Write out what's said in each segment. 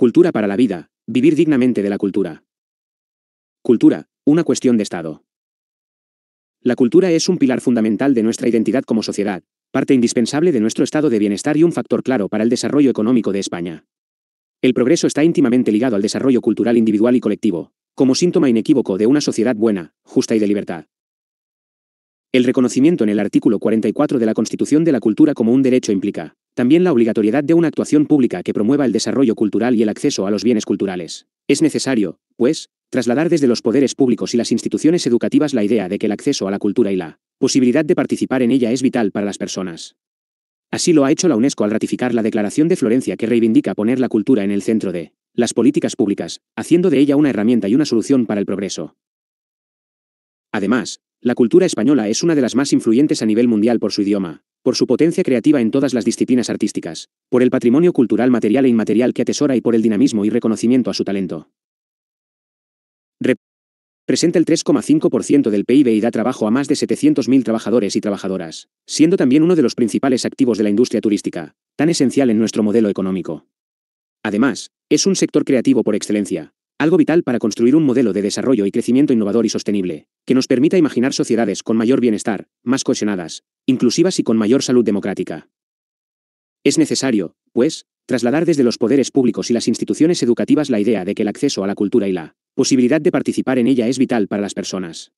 Cultura para la vida, vivir dignamente de la cultura. Cultura, una cuestión de Estado. La cultura es un pilar fundamental de nuestra identidad como sociedad, parte indispensable de nuestro estado de bienestar y un factor claro para el desarrollo económico de España. El progreso está íntimamente ligado al desarrollo cultural individual y colectivo, como síntoma inequívoco de una sociedad buena, justa y de libertad. El reconocimiento en el artículo 44 de la Constitución de la Cultura como un derecho implica, también la obligatoriedad de una actuación pública que promueva el desarrollo cultural y el acceso a los bienes culturales. Es necesario, pues, trasladar desde los poderes públicos y las instituciones educativas la idea de que el acceso a la cultura y la posibilidad de participar en ella es vital para las personas. Así lo ha hecho la UNESCO al ratificar la Declaración de Florencia que reivindica poner la cultura en el centro de las políticas públicas, haciendo de ella una herramienta y una solución para el progreso. Además, la cultura española es una de las más influyentes a nivel mundial por su idioma, por su potencia creativa en todas las disciplinas artísticas, por el patrimonio cultural material e inmaterial que atesora y por el dinamismo y reconocimiento a su talento. Representa el 3,5% del PIB y da trabajo a más de 700.000 trabajadores y trabajadoras, siendo también uno de los principales activos de la industria turística, tan esencial en nuestro modelo económico. Además, es un sector creativo por excelencia, algo vital para construir un modelo de desarrollo y crecimiento innovador y sostenible, que nos permita imaginar sociedades con mayor bienestar, más cohesionadas, inclusivas y con mayor salud democrática. Es necesario, pues, trasladar desde los poderes públicos y las instituciones educativas la idea de que el acceso a la cultura y la posibilidad de participar en ella es vital para las personas.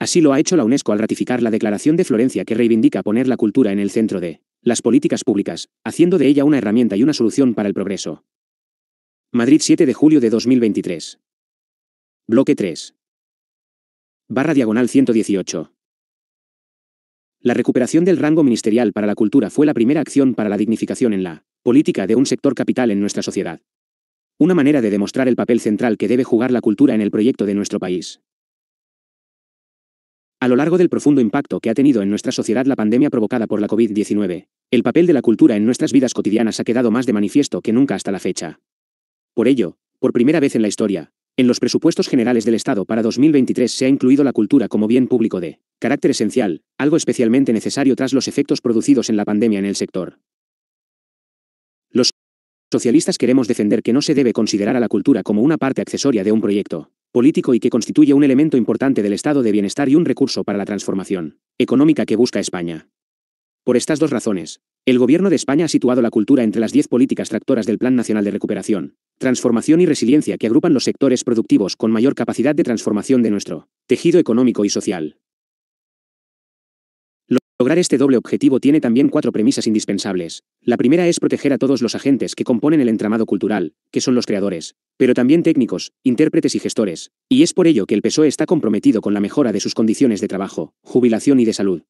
Así lo ha hecho la UNESCO al ratificar la Declaración de Florencia que reivindica poner la cultura en el centro de las políticas públicas, haciendo de ella una herramienta y una solución para el progreso. Madrid 7 de julio de 2023. Bloque 3. Barra diagonal 118. La recuperación del rango ministerial para la cultura fue la primera acción para la dignificación en la política de un sector capital en nuestra sociedad. Una manera de demostrar el papel central que debe jugar la cultura en el proyecto de nuestro país. A lo largo del profundo impacto que ha tenido en nuestra sociedad la pandemia provocada por la COVID-19, el papel de la cultura en nuestras vidas cotidianas ha quedado más de manifiesto que nunca hasta la fecha. Por ello, por primera vez en la historia, en los presupuestos generales del Estado para 2023 se ha incluido la cultura como bien público de carácter esencial, algo especialmente necesario tras los efectos producidos en la pandemia en el sector. Los socialistas queremos defender que no se debe considerar a la cultura como una parte accesoria de un proyecto político y que constituye un elemento importante del estado de bienestar y un recurso para la transformación económica que busca España. Por estas dos razones, el Gobierno de España ha situado la cultura entre las 10 políticas tractoras del Plan Nacional de Recuperación, Transformación y Resiliencia que agrupan los sectores productivos con mayor capacidad de transformación de nuestro tejido económico y social. Lograr este doble objetivo tiene también cuatro premisas indispensables. La primera es proteger a todos los agentes que componen el entramado cultural, que son los creadores, pero también técnicos, intérpretes y gestores, y es por ello que el PSOE está comprometido con la mejora de sus condiciones de trabajo, jubilación y de salud,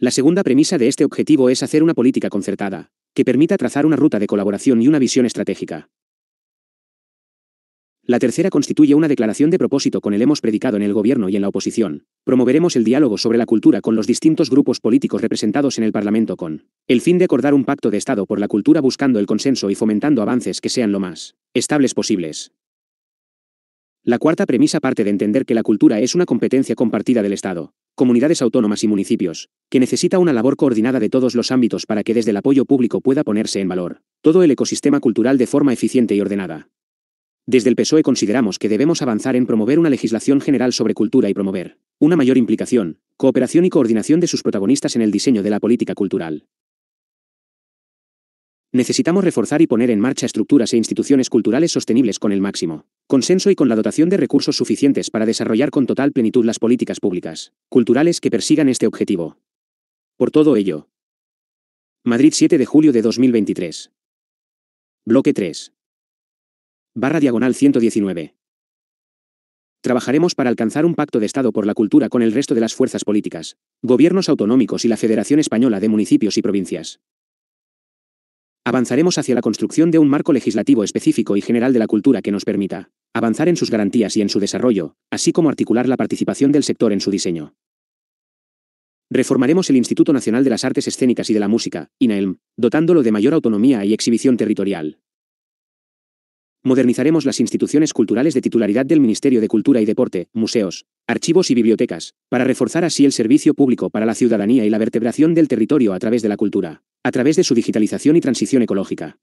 la segunda premisa de este objetivo es hacer una política concertada, que permita trazar una ruta de colaboración y una visión estratégica. La tercera constituye una declaración de propósito con el hemos predicado en el gobierno y en la oposición. Promoveremos el diálogo sobre la cultura con los distintos grupos políticos representados en el Parlamento con el fin de acordar un pacto de Estado por la cultura buscando el consenso y fomentando avances que sean lo más estables posibles. La cuarta premisa parte de entender que la cultura es una competencia compartida del Estado, comunidades autónomas y municipios, que necesita una labor coordinada de todos los ámbitos para que desde el apoyo público pueda ponerse en valor todo el ecosistema cultural de forma eficiente y ordenada. Desde el PSOE consideramos que debemos avanzar en promover una legislación general sobre cultura y promover una mayor implicación, cooperación y coordinación de sus protagonistas en el diseño de la política cultural. Necesitamos reforzar y poner en marcha estructuras e instituciones culturales sostenibles con el máximo consenso y con la dotación de recursos suficientes para desarrollar con total plenitud las políticas públicas, culturales que persigan este objetivo. Por todo ello. Madrid 7 de julio de 2023. Bloque 3. Barra diagonal 119. Trabajaremos para alcanzar un pacto de Estado por la cultura con el resto de las fuerzas políticas, gobiernos autonómicos y la Federación Española de Municipios y Provincias. Avanzaremos hacia la construcción de un marco legislativo específico y general de la cultura que nos permita avanzar en sus garantías y en su desarrollo, así como articular la participación del sector en su diseño. Reformaremos el Instituto Nacional de las Artes Escénicas y de la Música, INAELM, dotándolo de mayor autonomía y exhibición territorial. Modernizaremos las instituciones culturales de titularidad del Ministerio de Cultura y Deporte, museos, archivos y bibliotecas, para reforzar así el servicio público para la ciudadanía y la vertebración del territorio a través de la cultura, a través de su digitalización y transición ecológica.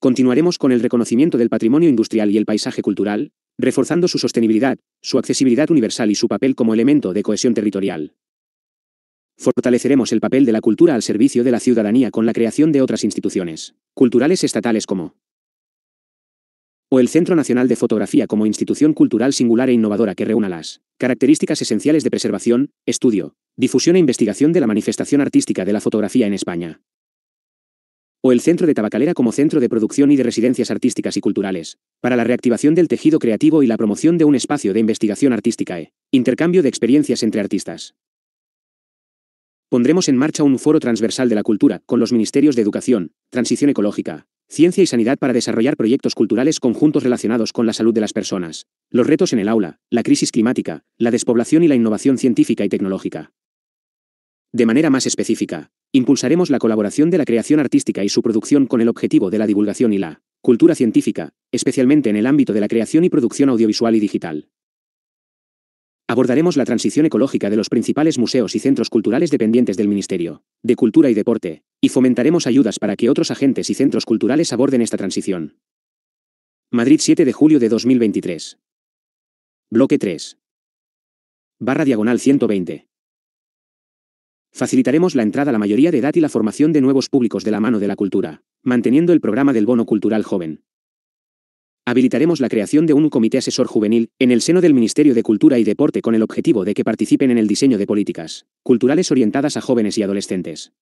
Continuaremos con el reconocimiento del patrimonio industrial y el paisaje cultural, reforzando su sostenibilidad, su accesibilidad universal y su papel como elemento de cohesión territorial. Fortaleceremos el papel de la cultura al servicio de la ciudadanía con la creación de otras instituciones culturales estatales como o el Centro Nacional de Fotografía como institución cultural singular e innovadora que reúna las características esenciales de preservación, estudio, difusión e investigación de la manifestación artística de la fotografía en España. O el Centro de Tabacalera como centro de producción y de residencias artísticas y culturales, para la reactivación del tejido creativo y la promoción de un espacio de investigación artística e intercambio de experiencias entre artistas. Pondremos en marcha un foro transversal de la cultura, con los ministerios de Educación, Transición Ecológica, Ciencia y sanidad para desarrollar proyectos culturales conjuntos relacionados con la salud de las personas. Los retos en el aula, la crisis climática, la despoblación y la innovación científica y tecnológica. De manera más específica, impulsaremos la colaboración de la creación artística y su producción con el objetivo de la divulgación y la cultura científica, especialmente en el ámbito de la creación y producción audiovisual y digital. Abordaremos la transición ecológica de los principales museos y centros culturales dependientes del Ministerio de Cultura y Deporte, y fomentaremos ayudas para que otros agentes y centros culturales aborden esta transición. Madrid 7 de julio de 2023. Bloque 3. Barra diagonal 120. Facilitaremos la entrada a la mayoría de edad y la formación de nuevos públicos de la mano de la cultura, manteniendo el programa del bono cultural joven habilitaremos la creación de un comité asesor juvenil en el seno del Ministerio de Cultura y Deporte con el objetivo de que participen en el diseño de políticas culturales orientadas a jóvenes y adolescentes.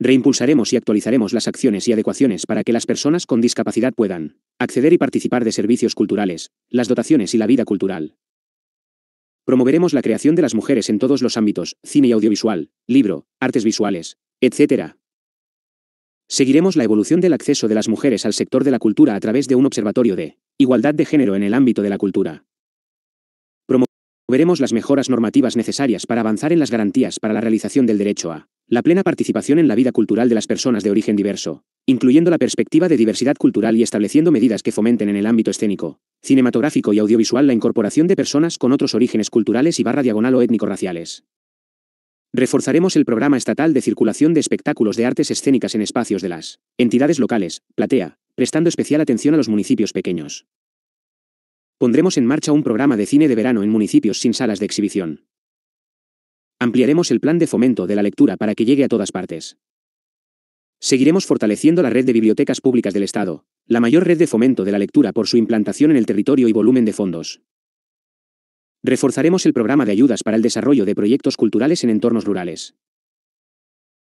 Reimpulsaremos y actualizaremos las acciones y adecuaciones para que las personas con discapacidad puedan acceder y participar de servicios culturales, las dotaciones y la vida cultural. Promoveremos la creación de las mujeres en todos los ámbitos, cine y audiovisual, libro, artes visuales, etc., Seguiremos la evolución del acceso de las mujeres al sector de la cultura a través de un observatorio de igualdad de género en el ámbito de la cultura. Promoveremos las mejoras normativas necesarias para avanzar en las garantías para la realización del derecho a la plena participación en la vida cultural de las personas de origen diverso, incluyendo la perspectiva de diversidad cultural y estableciendo medidas que fomenten en el ámbito escénico, cinematográfico y audiovisual la incorporación de personas con otros orígenes culturales y barra diagonal o étnico-raciales. Reforzaremos el programa estatal de circulación de espectáculos de artes escénicas en espacios de las entidades locales, platea, prestando especial atención a los municipios pequeños. Pondremos en marcha un programa de cine de verano en municipios sin salas de exhibición. Ampliaremos el plan de fomento de la lectura para que llegue a todas partes. Seguiremos fortaleciendo la red de bibliotecas públicas del Estado, la mayor red de fomento de la lectura por su implantación en el territorio y volumen de fondos. Reforzaremos el programa de ayudas para el desarrollo de proyectos culturales en entornos rurales.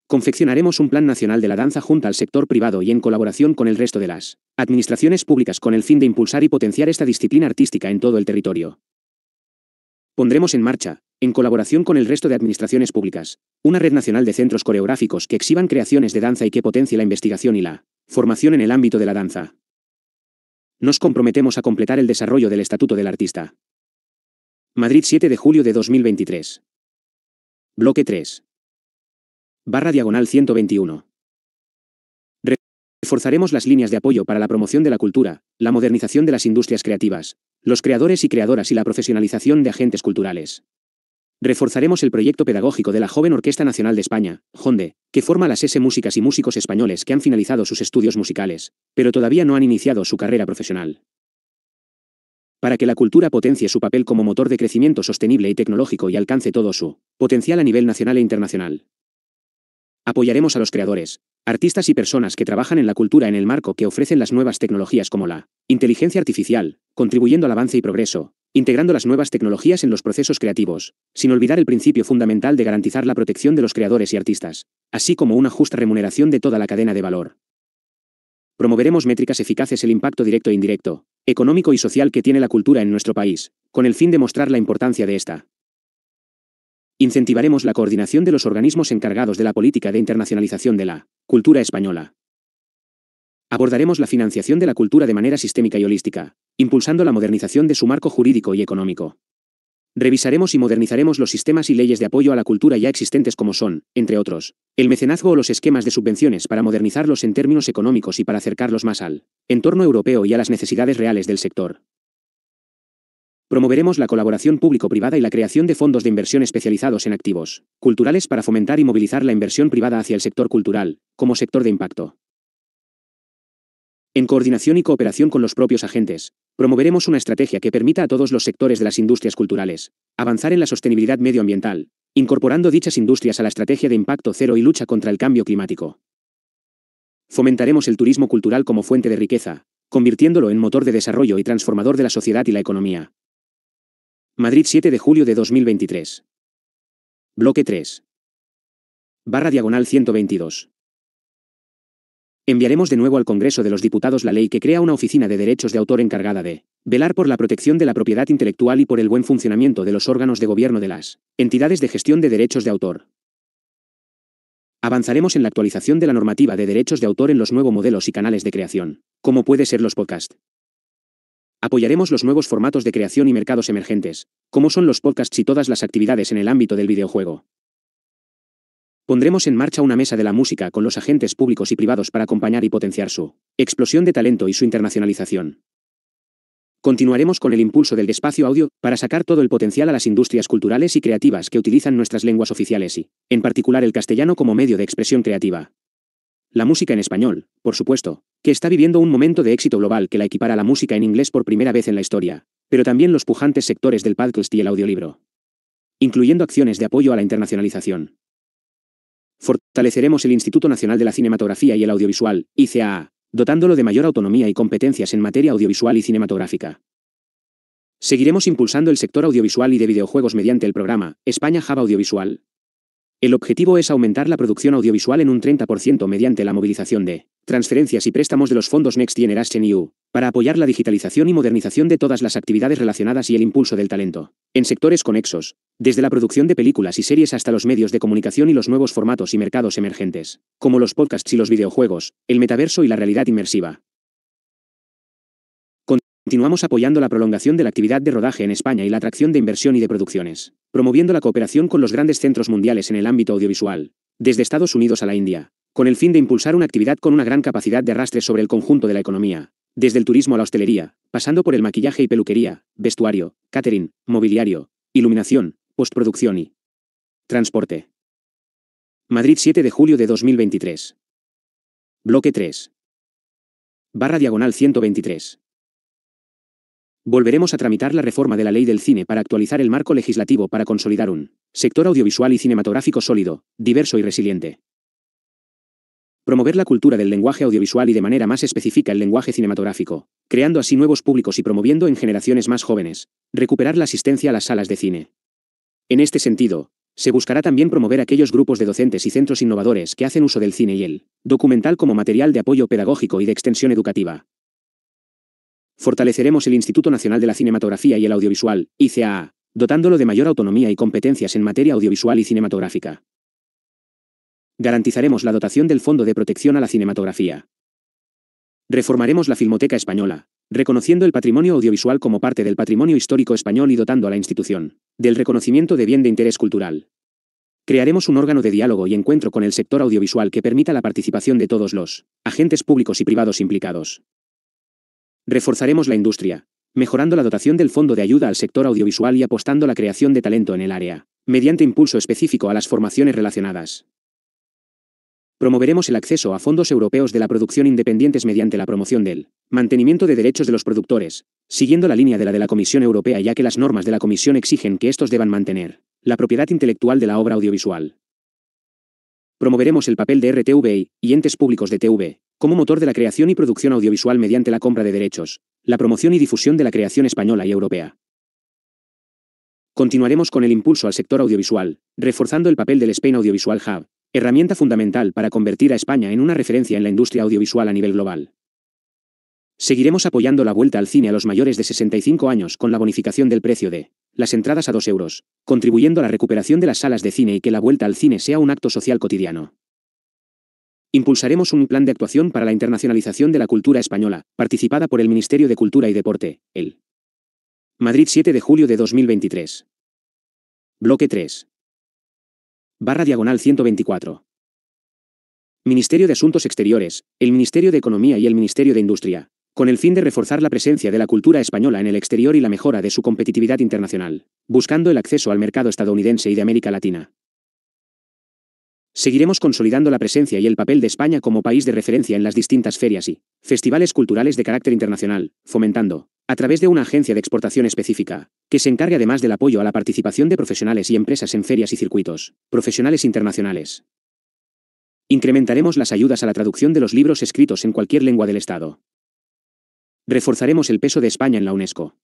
Confeccionaremos un plan nacional de la danza junto al sector privado y en colaboración con el resto de las administraciones públicas con el fin de impulsar y potenciar esta disciplina artística en todo el territorio. Pondremos en marcha, en colaboración con el resto de administraciones públicas, una red nacional de centros coreográficos que exhiban creaciones de danza y que potencie la investigación y la formación en el ámbito de la danza. Nos comprometemos a completar el desarrollo del Estatuto del Artista. Madrid 7 de julio de 2023. Bloque 3. Barra diagonal 121. Reforzaremos las líneas de apoyo para la promoción de la cultura, la modernización de las industrias creativas, los creadores y creadoras y la profesionalización de agentes culturales. Reforzaremos el proyecto pedagógico de la Joven Orquesta Nacional de España, JONDE, que forma las S músicas y músicos españoles que han finalizado sus estudios musicales, pero todavía no han iniciado su carrera profesional para que la cultura potencie su papel como motor de crecimiento sostenible y tecnológico y alcance todo su potencial a nivel nacional e internacional. Apoyaremos a los creadores, artistas y personas que trabajan en la cultura en el marco que ofrecen las nuevas tecnologías como la inteligencia artificial, contribuyendo al avance y progreso, integrando las nuevas tecnologías en los procesos creativos, sin olvidar el principio fundamental de garantizar la protección de los creadores y artistas, así como una justa remuneración de toda la cadena de valor. Promoveremos métricas eficaces el impacto directo e indirecto, económico y social que tiene la cultura en nuestro país, con el fin de mostrar la importancia de esta. Incentivaremos la coordinación de los organismos encargados de la política de internacionalización de la cultura española. Abordaremos la financiación de la cultura de manera sistémica y holística, impulsando la modernización de su marco jurídico y económico. Revisaremos y modernizaremos los sistemas y leyes de apoyo a la cultura ya existentes como son, entre otros, el mecenazgo o los esquemas de subvenciones para modernizarlos en términos económicos y para acercarlos más al entorno europeo y a las necesidades reales del sector. Promoveremos la colaboración público-privada y la creación de fondos de inversión especializados en activos culturales para fomentar y movilizar la inversión privada hacia el sector cultural, como sector de impacto. En coordinación y cooperación con los propios agentes, promoveremos una estrategia que permita a todos los sectores de las industrias culturales avanzar en la sostenibilidad medioambiental, incorporando dichas industrias a la estrategia de impacto cero y lucha contra el cambio climático. Fomentaremos el turismo cultural como fuente de riqueza, convirtiéndolo en motor de desarrollo y transformador de la sociedad y la economía. Madrid 7 de julio de 2023. Bloque 3. Barra diagonal 122. Enviaremos de nuevo al Congreso de los Diputados la ley que crea una oficina de derechos de autor encargada de velar por la protección de la propiedad intelectual y por el buen funcionamiento de los órganos de gobierno de las entidades de gestión de derechos de autor. Avanzaremos en la actualización de la normativa de derechos de autor en los nuevos modelos y canales de creación, como puede ser los podcasts. Apoyaremos los nuevos formatos de creación y mercados emergentes, como son los podcasts y todas las actividades en el ámbito del videojuego. Pondremos en marcha una mesa de la música con los agentes públicos y privados para acompañar y potenciar su explosión de talento y su internacionalización. Continuaremos con el impulso del espacio audio para sacar todo el potencial a las industrias culturales y creativas que utilizan nuestras lenguas oficiales y, en particular, el castellano como medio de expresión creativa. La música en español, por supuesto, que está viviendo un momento de éxito global que la equipara a la música en inglés por primera vez en la historia, pero también los pujantes sectores del podcast y el audiolibro, incluyendo acciones de apoyo a la internacionalización. Fortaleceremos el Instituto Nacional de la Cinematografía y el Audiovisual, ICAA, dotándolo de mayor autonomía y competencias en materia audiovisual y cinematográfica. Seguiremos impulsando el sector audiovisual y de videojuegos mediante el programa España Java Audiovisual, el objetivo es aumentar la producción audiovisual en un 30% mediante la movilización de transferencias y préstamos de los fondos Next Generation EU, para apoyar la digitalización y modernización de todas las actividades relacionadas y el impulso del talento. En sectores conexos, desde la producción de películas y series hasta los medios de comunicación y los nuevos formatos y mercados emergentes, como los podcasts y los videojuegos, el metaverso y la realidad inmersiva. Continuamos apoyando la prolongación de la actividad de rodaje en España y la atracción de inversión y de producciones promoviendo la cooperación con los grandes centros mundiales en el ámbito audiovisual, desde Estados Unidos a la India, con el fin de impulsar una actividad con una gran capacidad de arrastre sobre el conjunto de la economía, desde el turismo a la hostelería, pasando por el maquillaje y peluquería, vestuario, catering, mobiliario, iluminación, postproducción y transporte. Madrid 7 de julio de 2023. Bloque 3. Barra diagonal 123. Volveremos a tramitar la reforma de la ley del cine para actualizar el marco legislativo para consolidar un sector audiovisual y cinematográfico sólido, diverso y resiliente. Promover la cultura del lenguaje audiovisual y de manera más específica el lenguaje cinematográfico, creando así nuevos públicos y promoviendo en generaciones más jóvenes, recuperar la asistencia a las salas de cine. En este sentido, se buscará también promover aquellos grupos de docentes y centros innovadores que hacen uso del cine y el documental como material de apoyo pedagógico y de extensión educativa, Fortaleceremos el Instituto Nacional de la Cinematografía y el Audiovisual, ICAA, dotándolo de mayor autonomía y competencias en materia audiovisual y cinematográfica. Garantizaremos la dotación del Fondo de Protección a la Cinematografía. Reformaremos la Filmoteca Española, reconociendo el patrimonio audiovisual como parte del patrimonio histórico español y dotando a la institución del reconocimiento de bien de interés cultural. Crearemos un órgano de diálogo y encuentro con el sector audiovisual que permita la participación de todos los agentes públicos y privados implicados. Reforzaremos la industria, mejorando la dotación del Fondo de Ayuda al Sector Audiovisual y apostando la creación de talento en el área, mediante impulso específico a las formaciones relacionadas. Promoveremos el acceso a fondos europeos de la producción independientes mediante la promoción del mantenimiento de derechos de los productores, siguiendo la línea de la de la Comisión Europea ya que las normas de la Comisión exigen que estos deban mantener la propiedad intelectual de la obra audiovisual. Promoveremos el papel de RTVI y entes públicos de TV como motor de la creación y producción audiovisual mediante la compra de derechos, la promoción y difusión de la creación española y europea. Continuaremos con el impulso al sector audiovisual, reforzando el papel del Spain Audiovisual Hub, herramienta fundamental para convertir a España en una referencia en la industria audiovisual a nivel global. Seguiremos apoyando la vuelta al cine a los mayores de 65 años con la bonificación del precio de las entradas a 2 euros, contribuyendo a la recuperación de las salas de cine y que la vuelta al cine sea un acto social cotidiano. Impulsaremos un plan de actuación para la internacionalización de la cultura española, participada por el Ministerio de Cultura y Deporte, el Madrid 7 de julio de 2023. Bloque 3. Barra diagonal 124. Ministerio de Asuntos Exteriores, el Ministerio de Economía y el Ministerio de Industria, con el fin de reforzar la presencia de la cultura española en el exterior y la mejora de su competitividad internacional, buscando el acceso al mercado estadounidense y de América Latina. Seguiremos consolidando la presencia y el papel de España como país de referencia en las distintas ferias y festivales culturales de carácter internacional, fomentando, a través de una agencia de exportación específica, que se encargue además del apoyo a la participación de profesionales y empresas en ferias y circuitos, profesionales internacionales. Incrementaremos las ayudas a la traducción de los libros escritos en cualquier lengua del Estado, Reforzaremos el peso de España en la UNESCO.